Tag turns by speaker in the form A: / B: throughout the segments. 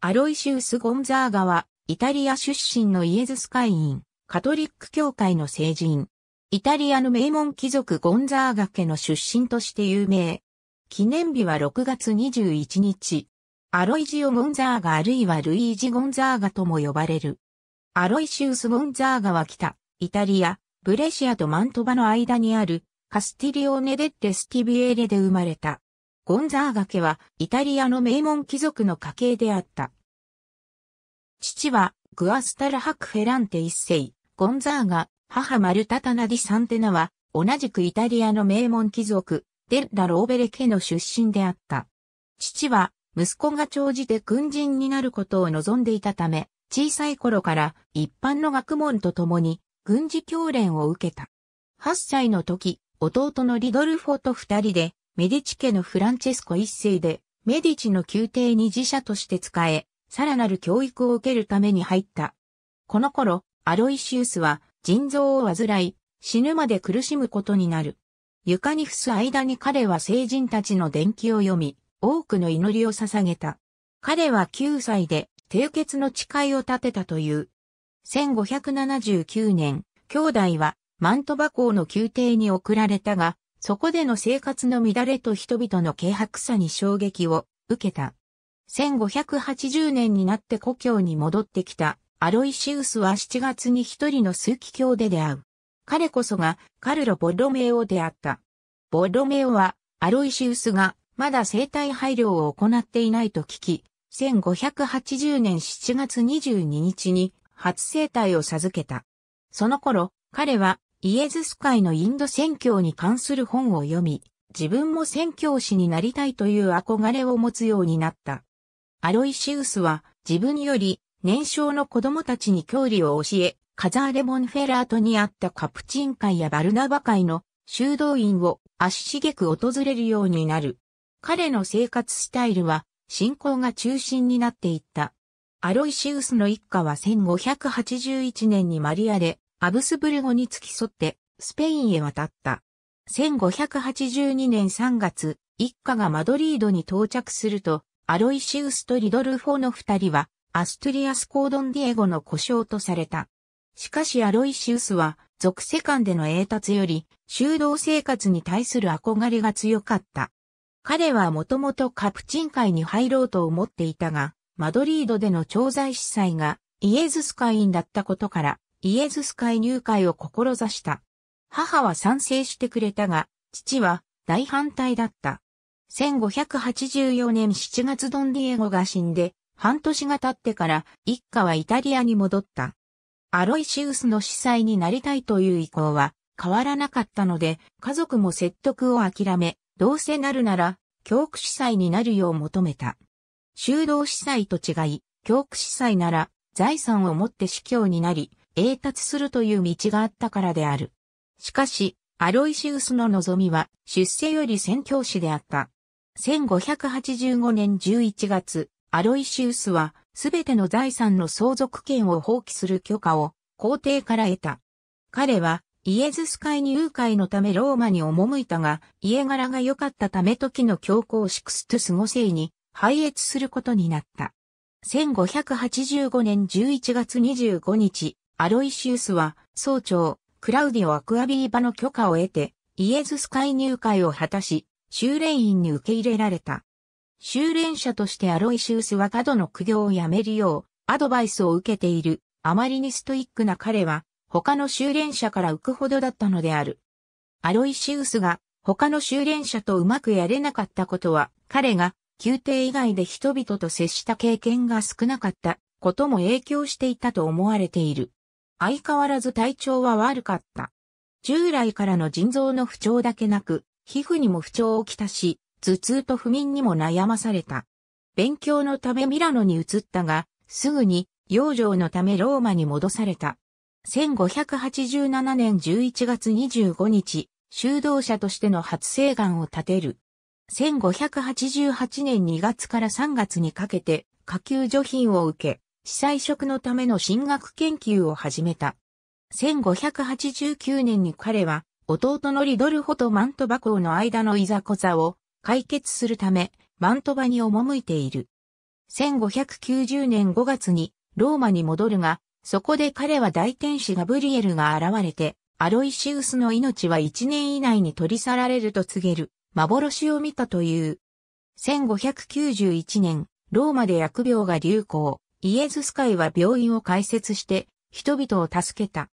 A: アロイシウス・ゴンザーガは、イタリア出身のイエズス会員、カトリック教会の聖人。イタリアの名門貴族ゴンザーガ家の出身として有名。記念日は6月21日。アロイジオ・ゴンザーガあるいはルイージ・ゴンザーガとも呼ばれる。アロイシウス・ゴンザーガは北、イタリア、ブレシアとマントバの間にある、カスティリオネ・デッテ・スティビエーレで生まれた。ゴンザーガ家はイタリアの名門貴族の家系であった。父はグアスタル・ハク・フェランテ一世、ゴンザーガ、母マルタ・タナディ・サンテナは、同じくイタリアの名門貴族、デッラ・ローベレ家の出身であった。父は、息子が長じて軍人になることを望んでいたため、小さい頃から一般の学問とともに軍事教練を受けた。8歳の時、弟のリドルフォと二人でメディチ家のフランチェスコ一世で、メディチの宮廷に寺社として使え、さらなる教育を受けるために入った。この頃、アロイシウスは腎臓を患い、死ぬまで苦しむことになる。床に伏す間に彼は聖人たちの伝記を読み、多くの祈りを捧げた。彼は9歳で、締結の誓いを立てたという。1579年、兄弟は、マントバ校の宮廷に送られたが、そこでの生活の乱れと人々の軽薄さに衝撃を受けた。1580年になって故郷に戻ってきたアロイシウスは7月に一人の数奇郷で出会う。彼こそがカルロ・ボロメオであった。ボロメオはアロイシウスがまだ生体配慮を行っていないと聞き、1580年7月22日に初生体を授けた。その頃、彼はイエズス会のインド宣教に関する本を読み、自分も宣教師になりたいという憧れを持つようになった。アロイシウスは自分より年少の子供たちに教理を教え、カザーレモンフェラートにあったカプチン会やバルナバ会の修道院を足しげく訪れるようになる。彼の生活スタイルは信仰が中心になっていった。アロイシウスの一家は1581年にマリア・でアブスブルゴに付き添ってスペインへ渡った。1582年3月、一家がマドリードに到着すると、アロイシウスとリドルフォの二人は、アストリアスコードンディエゴの故障とされた。しかしアロイシウスは、属世間での栄達より、修道生活に対する憧れが強かった。彼はもともとカプチン会に入ろうと思っていたが、マドリードでの調剤司祭がイエズス会員だったことから、イエズス会入会を志した。母は賛成してくれたが、父は大反対だった。1584年7月ドンディエゴが死んで、半年が経ってから一家はイタリアに戻った。アロイシウスの司祭になりたいという意向は変わらなかったので、家族も説得を諦め、どうせなるなら、教区司祭になるよう求めた。修道司祭と違い、教区司祭なら財産を持って司教になり、栄達するという道があったからである。しかし、アロイシウスの望みは出世より宣教師であった。1585年11月、アロイシウスはすべての財産の相続権を放棄する許可を皇帝から得た。彼はイエズス会に誘拐のためローマに赴いたが、家柄が良かったため時の教皇シクストゥス5世に配越することになった。1585年11月25日、アロイシウスは、総長、クラウディオ・アクアビーバの許可を得て、イエズス会入会を果たし、修練院に受け入れられた。修練者としてアロイシウスは過度の苦行をやめるよう、アドバイスを受けている。あまりにストイックな彼は、他の修練者から浮くほどだったのである。アロイシウスが、他の修練者とうまくやれなかったことは、彼が、宮廷以外で人々と接した経験が少なかったことも影響していたと思われている。相変わらず体調は悪かった。従来からの腎臓の不調だけなく、皮膚にも不調をきたし、頭痛と不眠にも悩まされた。勉強のためミラノに移ったが、すぐに養生のためローマに戻された。1587年11月25日、修道者としての初生願を立てる。1588年2月から3月にかけて、下級助品を受け、司祭職のための進学研究を始めた。1589年に彼は、弟のリドルホとマントバ校の間のいざこざを解決するため、マントバに赴いている。1590年5月にローマに戻るが、そこで彼は大天使ガブリエルが現れて、アロイシウスの命は1年以内に取り去られると告げる、幻を見たという。1591年、ローマで薬病が流行。イエズス会は病院を開設して人々を助けた。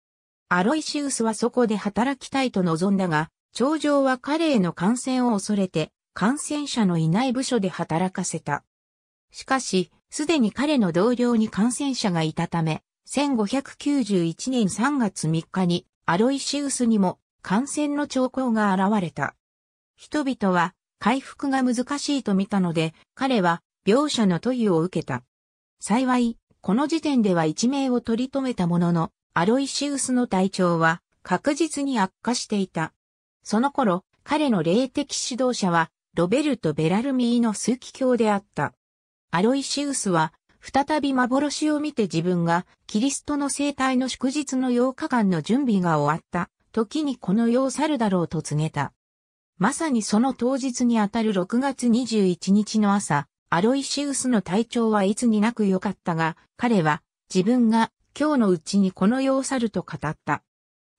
A: アロイシウスはそこで働きたいと望んだが、長上は彼への感染を恐れて、感染者のいない部署で働かせた。しかし、すでに彼の同僚に感染者がいたため、1591年3月3日にアロイシウスにも感染の兆候が現れた。人々は回復が難しいと見たので、彼は病者の問いを受けた。幸い、この時点では一命を取り留めたものの、アロイシウスの体調は確実に悪化していた。その頃、彼の霊的指導者は、ロベルト・ベラルミーの枢機卿であった。アロイシウスは、再び幻を見て自分が、キリストの生体の祝日の8日間の準備が終わった、時にこの世を去るだろうと告げた。まさにその当日にあたる6月21日の朝、アロイシウスの体調はいつになく良かったが、彼は自分が今日のうちにこの世を去ると語った。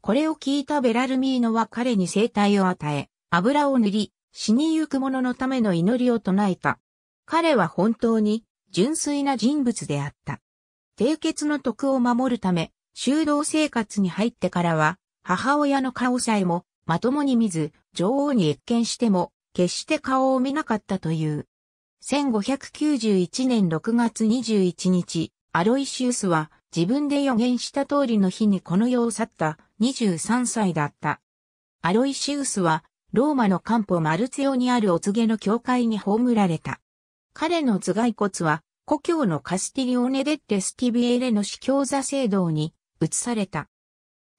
A: これを聞いたベラルミーノは彼に生体を与え、油を塗り、死にゆく者のための祈りを唱えた。彼は本当に純粋な人物であった。締結の徳を守るため、修道生活に入ってからは、母親の顔さえもまともに見ず、女王に越見しても、決して顔を見なかったという。1591年6月21日、アロイシウスは自分で予言した通りの日にこの世を去った23歳だった。アロイシウスはローマのカンポマルツヨにあるお告げの教会に葬られた。彼の頭蓋骨は故郷のカスティリオネデッテスティビエレの司教座聖堂に移された。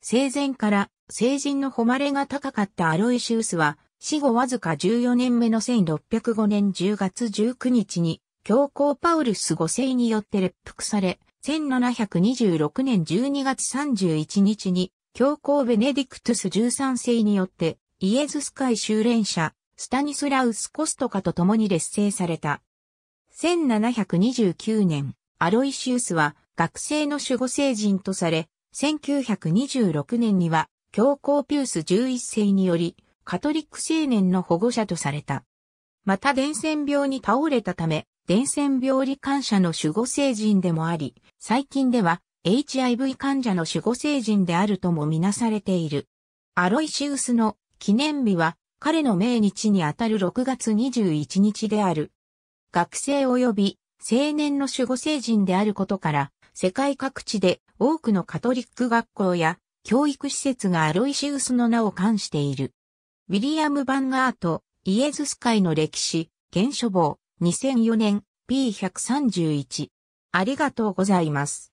A: 生前から成人の誉れが高かったアロイシウスは死後わずか14年目の1605年10月19日に、教皇パウルス5世によって列服され、1726年12月31日に、教皇ベネディクトゥス13世によって、イエズス会修練者、スタニスラウス・コストカと共に列聖された。1729年、アロイシウスは学生の守護聖人とされ、1926年には教皇ピウス11世によりカトリック青年の保護者とされた。また伝染病に倒れたため、伝染病理患者の守護聖人でもあり、最近では HIV 患者の守護聖人であるともみなされている。アロイシウスの記念日は彼の命日にあたる6月21日である。学生及び青年の守護聖人であることから、世界各地で多くのカトリック学校や教育施設がアロイシウスの名を冠している。ウィリアム・バンガート、イエズス会の歴史、原書房、2004年、P131。ありがとうございます。